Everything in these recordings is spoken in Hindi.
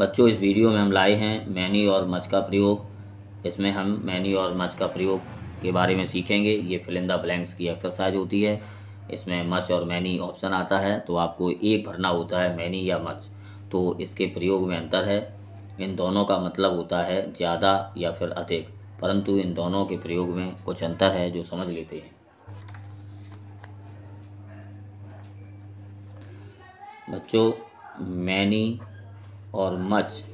बच्चों इस वीडियो में हम लाए हैं मैनी और मच का प्रयोग इसमें हम मैनी और मच का प्रयोग के बारे में सीखेंगे ये फिलिंदा ब्लैंक्स की एक्सरसाइज होती है इसमें मच और मैनी ऑप्शन आता है तो आपको एक भरना होता है मैनी या मच तो इसके प्रयोग में अंतर है इन दोनों का मतलब होता है ज़्यादा या फिर अधिक परंतु इन दोनों के प्रयोग में कुछ अंतर है जो समझ लेते हैं बच्चों मैनी और मच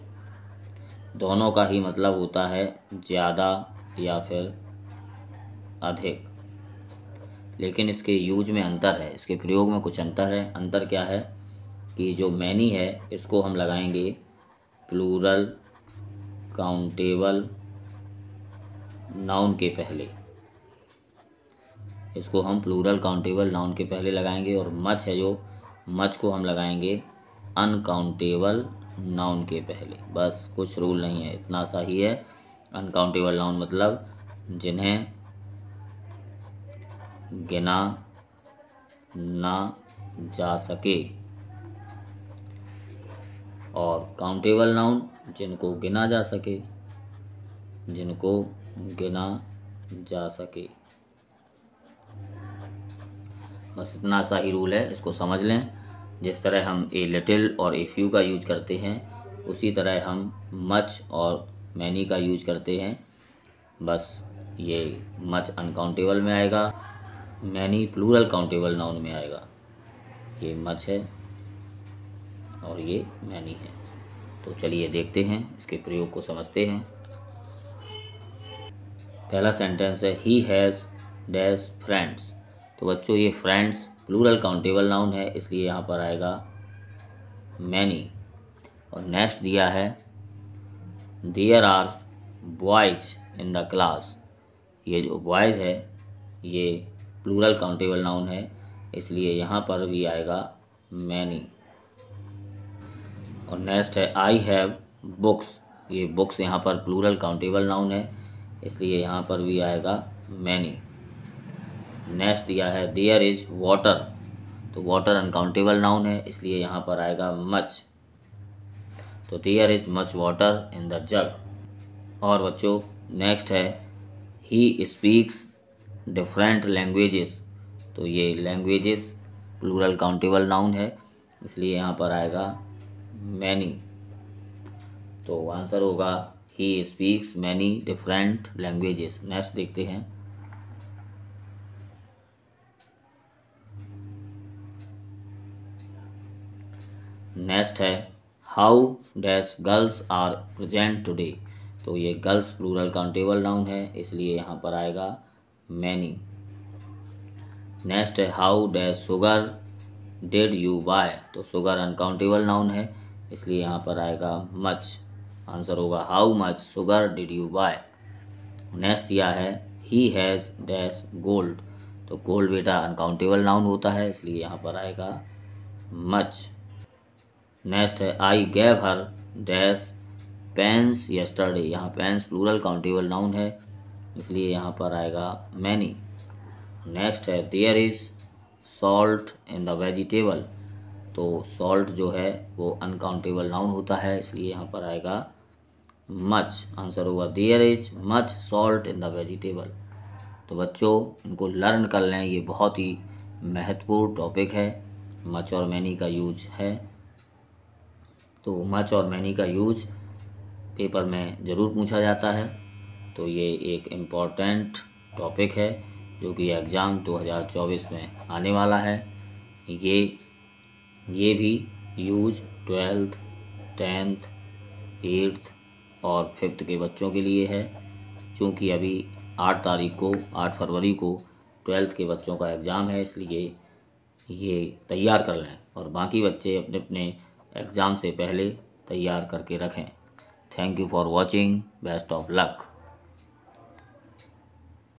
दोनों का ही मतलब होता है ज़्यादा या फिर अधिक लेकिन इसके यूज में अंतर है इसके प्रयोग में कुछ अंतर है अंतर क्या है कि जो मैनी है इसको हम लगाएंगे प्लूरल काउंटेबल नाउन के पहले इसको हम प्लूरल काउंटेबल नाउन के पहले लगाएंगे और मच है जो मच को हम लगाएंगे अनकाउंटेबल नाउन के पहले बस कुछ रूल नहीं है इतना सा ही है अनकाउंटेबल नाउन मतलब जिन्हें गिना ना जा सके और काउंटेबल नाउन जिनको गिना जा सके जिनको गिना जा सके बस इतना सा ही रूल है इसको समझ लें जिस तरह हम ए लिटिल और ए फ्यू का यूज करते हैं उसी तरह हम मच और मैनी का यूज करते हैं बस ये मच अनकाउंटेबल में आएगा मैनी प्लूरल काउंटेबल नाउन में आएगा ये मच है और ये मैनी है तो चलिए देखते हैं इसके प्रयोग को समझते हैं पहला सेंटेंस है ही हैज़ डैश फ्रेंड्स तो बच्चों ये फ्रेंड्स प्लूरल काउंटेबल नाउन है इसलिए यहाँ पर आएगा मैनी और नेक्स्ट दिया है there are boys in the class ये जो बॉयज़ है ये प्लूरल काउंटेबल नाउन है इसलिए यहाँ पर भी आएगा मैनी और नेक्स्ट है आई हैव बुक्स ये बुक्स यहाँ पर प्लूरल काउंटेबल नाउन है इसलिए यहाँ पर भी आएगा मैनी नेक्स्ट दिया है देयर इज वाटर तो वाटर अनकाउंटेबल नाउन है इसलिए यहाँ पर आएगा मच तो there is much water in the jug और बच्चों नेक्स्ट है ही स्पीक्स डिफरेंट लैंग्वेजेस तो ये लैंग्वेजेस प्लूरल काउंटेबल नाउन है इसलिए यहाँ पर आएगा मैनी तो आंसर होगा he speaks many different languages next देखते हैं नेक्स्ट है how dash girls are present today तो ये गर्ल्स प्लूरल काउंटेबल नाउन है इसलिए यहाँ पर आएगा मैनी नेक्स्ट है how dash sugar did you buy तो सुगर अनकाउंटेबल नाउन है इसलिए यहाँ पर आएगा मच आंसर होगा how much sugar did you buy next यह है ही हैज़ डैश गोल्ड तो गोल्ड बेटा अनकाउंटेबल नाउन होता है इसलिए यहाँ पर आएगा मच नेक्स्ट है I gave her dash pens yesterday यहाँ पेंस प्लूरल काउंटेबल नाउन है इसलिए यहाँ पर आएगा मैनी नेक्स्ट है there is salt in the vegetable तो सॉल्ट जो है वो अनकाउंटेबल नाउन होता है इसलिए यहाँ पर आएगा मच आंसर होगा there is much salt in the vegetable तो बच्चों इनको लर्न कर लें ये बहुत ही महत्वपूर्ण टॉपिक है मच और मैनी का यूज है तो मच और मैनी का यूज पेपर में ज़रूर पूछा जाता है तो ये एक इम्पॉर्टेंट टॉपिक है जो कि एग्ज़ाम 2024 में आने वाला है ये ये भी यूज ट्वेल्थ टेंथ एट्थ और फिफ्थ के बच्चों के लिए है क्योंकि अभी आठ तारीख को आठ फरवरी को ट्वेल्थ के बच्चों का एग्ज़ाम है इसलिए ये तैयार कर लें और बाकी बच्चे अपने अपने एग्ज़ाम से पहले तैयार करके रखें thank you for watching best of luck